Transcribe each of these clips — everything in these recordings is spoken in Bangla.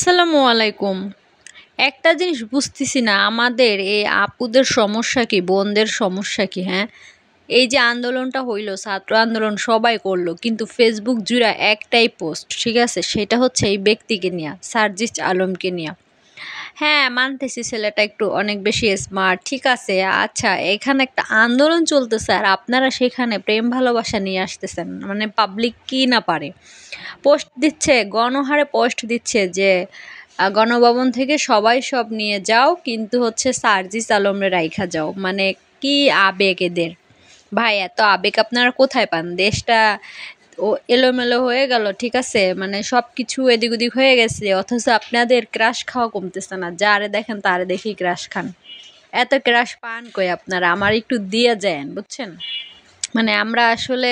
আসসালামু আলাইকুম একটা জিনিস বুঝতেছি না আমাদের এই আপুদের সমস্যা কি বোনদের সমস্যা কি হ্যাঁ এই যে আন্দোলনটা হইল ছাত্র আন্দোলন সবাই করলো কিন্তু ফেসবুক জুড়া একটাই পোস্ট ঠিক আছে সেটা হচ্ছে এই ব্যক্তিকে নিয়ে সার্জিস আলমকে নিয়ে হ্যাঁ মানতেছি ছেলেটা একটু অনেক বেশি স্মার্ট ঠিক আছে আচ্ছা এখানে একটা আন্দোলন চলতেছে আর আপনারা সেখানে প্রেম ভালোবাসা নিয়ে আসতেছেন মানে পাবলিক কি না পারে পোস্ট দিচ্ছে গণহারে পোস্ট দিচ্ছে যে গণভবন থেকে সবাই সব নিয়ে যাও কিন্তু হচ্ছে সার্জিস আলমরে রাইখা যাও মানে কি আবেগ এদের ভাই এত আবেগ আপনারা কোথায় পান দেশটা ও এলোমেলো হয়ে গেল ঠিক আছে মানে সব কিছু এদিক ওদিক হয়ে গেছে অথচ আপনাদের ক্রাশ খাওয়া কমতেছে না যারে দেখেন তারে দেখি ক্রাশ খান এত ক্রাশ পান কই আপনারা আমার একটু দিয়ে যান বুঝছেন মানে আমরা আসলে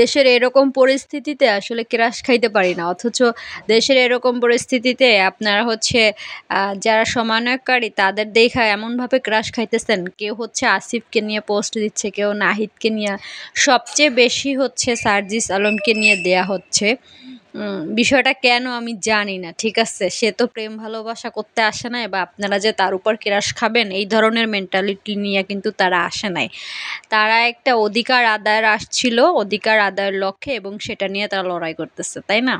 দেশের এরকম পরিস্থিতিতে আসলে ক্রাশ খাইতে পারি না অথচ দেশের এরকম পরিস্থিতিতে আপনারা হচ্ছে যারা সমানয়কারী তাদের দেখা এমনভাবে ক্রাশ খাইতেছেন কেউ হচ্ছে আসিফকে নিয়ে পোস্ট দিচ্ছে কেউ নাহিদকে নিয়ে সবচেয়ে বেশি হচ্ছে সার্জিস আলমকে নিয়ে দেয়া হচ্ছে বিষয়টা কেন আমি জানি না ঠিক আছে সে তো প্রেম ভালোবাসা করতে আসে নাই বা আপনারা যে তার উপর কেরাস খাবেন এই ধরনের মেন্টালিটি নিয়ে কিন্তু তারা আসে নাই তারা একটা অধিকার আদায়ের আসছিল অধিকার আদায়ের লক্ষ্যে এবং সেটা নিয়ে তারা লড়াই করতেছে তাই না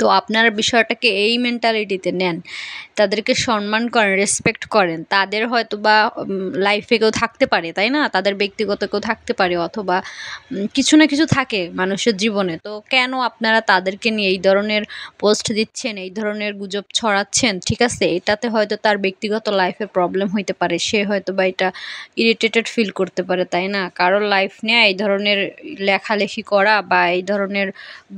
তো আপনারা বিষয়টাকে এই মেন্টালিটিতে নেন তাদেরকে সম্মান করেন রেসপেক্ট করেন তাদের হয়তো বা লাইফে কেউ থাকতে পারে তাই না তাদের ব্যক্তিগত কেউ থাকতে পারে অথবা কিছু না কিছু থাকে মানুষের জীবনে তো কেন আপনারা তাদেরকে নিয়ে এই ধরনের পোস্ট দিচ্ছেন এই ধরনের গুজব ছড়াচ্ছেন ঠিক আছে এটাতে হয়তো তার ব্যক্তিগত লাইফে প্রবলেম হইতে পারে সে হয়তো বা এটা ইরিটেটেড ফিল করতে পারে তাই না কারোর লাইফ নিয়ে এই ধরনের লেখালেখি করা বা এই ধরনের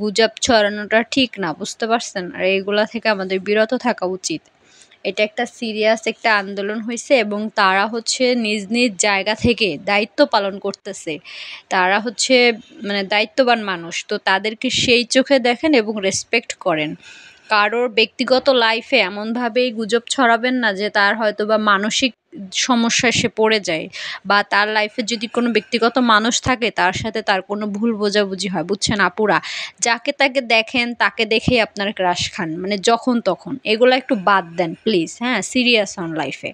গুজব ছড়ানোটা ঠিক না বুঝতে পারছেন আর এইগুলা থেকে আমাদের বিরত থাকা উচিত এটা একটা সিরিয়াস একটা আন্দোলন হয়েছে এবং তারা হচ্ছে নিজ নিজ জায়গা থেকে দায়িত্ব পালন করতেছে তারা হচ্ছে মানে দায়িত্ববান মানুষ তো তাদেরকে সেই চোখে দেখেন এবং রেসপেক্ট করেন কারোর ব্যক্তিগত লাইফে এমনভাবে গুজব ছড়াবেন না যে তার হয়তো বা মানসিক সমস্যায় সে পড়ে যায় বা তার লাইফে যদি কোনো ব্যক্তিগত মানুষ থাকে তার সাথে তার কোনো ভুল বোঝাবুঝি হয় বুঝছেন আপুরা যাকে তাকে দেখেন তাকে দেখেই আপনার ক্রাশ খান মানে যখন তখন এগুলো একটু বাদ দেন প্লিজ হ্যাঁ সিরিয়াস হন লাইফে